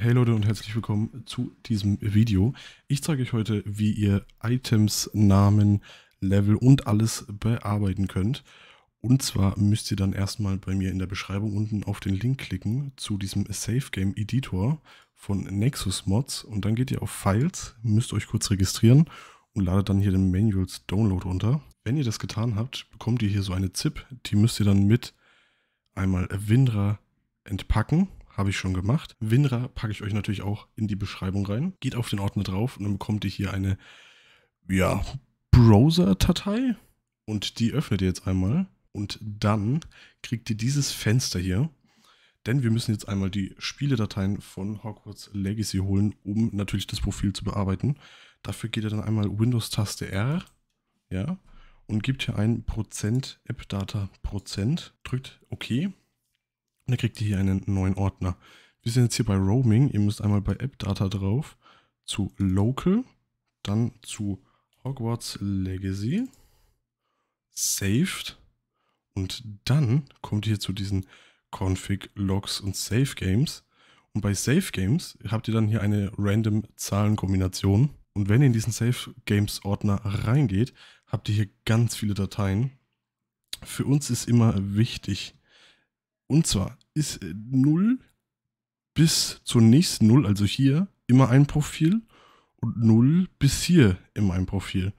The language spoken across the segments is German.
Hey Leute und herzlich willkommen zu diesem Video. Ich zeige euch heute, wie ihr Items, Namen, Level und alles bearbeiten könnt. Und zwar müsst ihr dann erstmal bei mir in der Beschreibung unten auf den Link klicken zu diesem Safe Game Editor von Nexus Mods und dann geht ihr auf Files, müsst euch kurz registrieren und ladet dann hier den Manuals Download runter. Wenn ihr das getan habt, bekommt ihr hier so eine ZIP, die müsst ihr dann mit einmal Winra entpacken habe ich schon gemacht. Winra packe ich euch natürlich auch in die Beschreibung rein. Geht auf den Ordner drauf und dann bekommt ihr hier eine, ja, Browser-Datei. Und die öffnet ihr jetzt einmal. Und dann kriegt ihr dieses Fenster hier. Denn wir müssen jetzt einmal die Spieledateien von Hogwarts Legacy holen, um natürlich das Profil zu bearbeiten. Dafür geht ihr dann einmal Windows-Taste R. Ja, und gibt hier ein Prozent App Data Prozent, drückt OK und dann kriegt ihr hier einen neuen Ordner. Wir sind jetzt hier bei Roaming. Ihr müsst einmal bei App Data drauf, zu Local, dann zu Hogwarts Legacy, Saved und dann kommt ihr zu diesen Config, Logs und Save Games. Und bei Save Games habt ihr dann hier eine random Zahlenkombination. Und wenn ihr in diesen Save Games Ordner reingeht, habt ihr hier ganz viele Dateien. Für uns ist immer wichtig, und zwar ist 0 äh, bis zur nächsten 0, also hier, immer ein Profil und 0 bis hier immer ein Profil.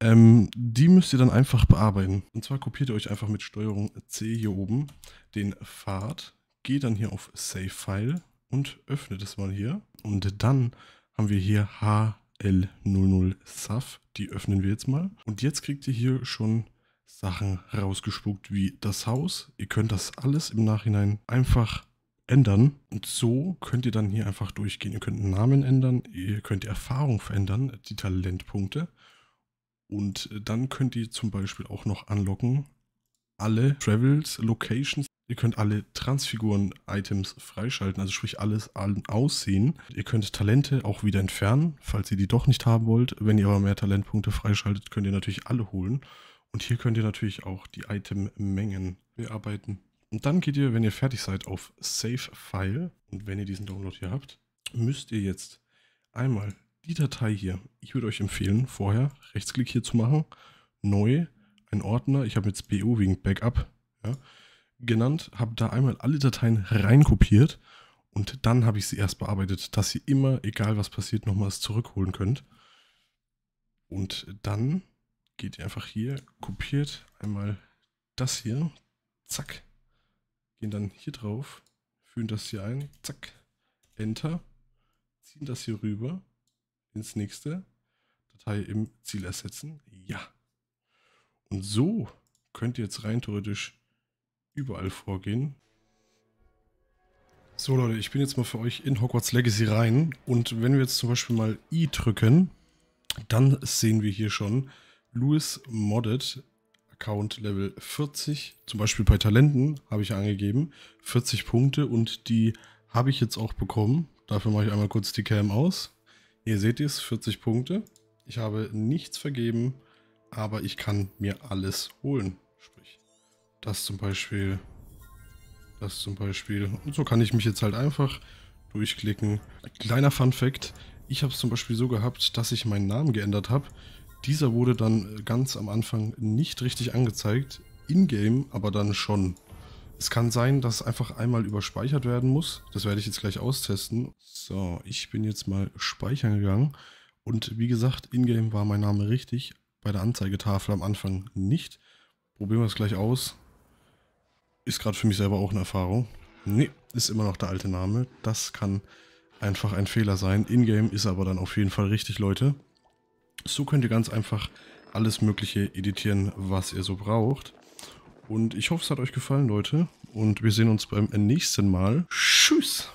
Ähm, die müsst ihr dann einfach bearbeiten. Und zwar kopiert ihr euch einfach mit Steuerung C hier oben den Pfad, geht dann hier auf Save File und öffnet es mal hier. Und dann haben wir hier HL00 SAF, die öffnen wir jetzt mal. Und jetzt kriegt ihr hier schon Sachen rausgespuckt wie das Haus. Ihr könnt das alles im Nachhinein einfach ändern. Und so könnt ihr dann hier einfach durchgehen. Ihr könnt Namen ändern, ihr könnt die Erfahrung verändern, die Talentpunkte. Und dann könnt ihr zum Beispiel auch noch anlocken alle Travels, Locations. Ihr könnt alle Transfiguren-Items freischalten, also sprich alles allen aussehen. Ihr könnt Talente auch wieder entfernen, falls ihr die doch nicht haben wollt. Wenn ihr aber mehr Talentpunkte freischaltet, könnt ihr natürlich alle holen. Und hier könnt ihr natürlich auch die Itemmengen bearbeiten. Und dann geht ihr, wenn ihr fertig seid, auf Save File. Und wenn ihr diesen Download hier habt, müsst ihr jetzt einmal die Datei hier, ich würde euch empfehlen, vorher Rechtsklick hier zu machen, neu, ein Ordner, ich habe jetzt BO wegen Backup ja, genannt, habe da einmal alle Dateien reinkopiert und dann habe ich sie erst bearbeitet, dass ihr immer, egal was passiert, nochmals zurückholen könnt. Und dann geht ihr einfach hier, kopiert einmal das hier, zack, gehen dann hier drauf, führen das hier ein, zack, Enter, ziehen das hier rüber ins nächste, Datei im Ziel ersetzen, ja. Und so könnt ihr jetzt rein theoretisch überall vorgehen. So Leute, ich bin jetzt mal für euch in Hogwarts Legacy rein und wenn wir jetzt zum Beispiel mal I drücken, dann sehen wir hier schon, Louis Modded, Account Level 40, zum Beispiel bei Talenten habe ich angegeben, 40 Punkte und die habe ich jetzt auch bekommen. Dafür mache ich einmal kurz die Cam aus. Ihr seht es, 40 Punkte. Ich habe nichts vergeben, aber ich kann mir alles holen. Sprich, das zum Beispiel, das zum Beispiel. Und so kann ich mich jetzt halt einfach durchklicken. kleiner Fun Fact, ich habe es zum Beispiel so gehabt, dass ich meinen Namen geändert habe dieser wurde dann äh, ganz am Anfang nicht richtig angezeigt, in-game aber dann schon. Es kann sein, dass einfach einmal überspeichert werden muss. Das werde ich jetzt gleich austesten. So, ich bin jetzt mal speichern gegangen. Und wie gesagt, in-game war mein Name richtig, bei der Anzeigetafel am Anfang nicht. Probieren wir es gleich aus. Ist gerade für mich selber auch eine Erfahrung. Nee, ist immer noch der alte Name. Das kann einfach ein Fehler sein. In-game ist aber dann auf jeden Fall richtig, Leute. So könnt ihr ganz einfach alles mögliche editieren, was ihr so braucht. Und ich hoffe, es hat euch gefallen, Leute. Und wir sehen uns beim nächsten Mal. Tschüss!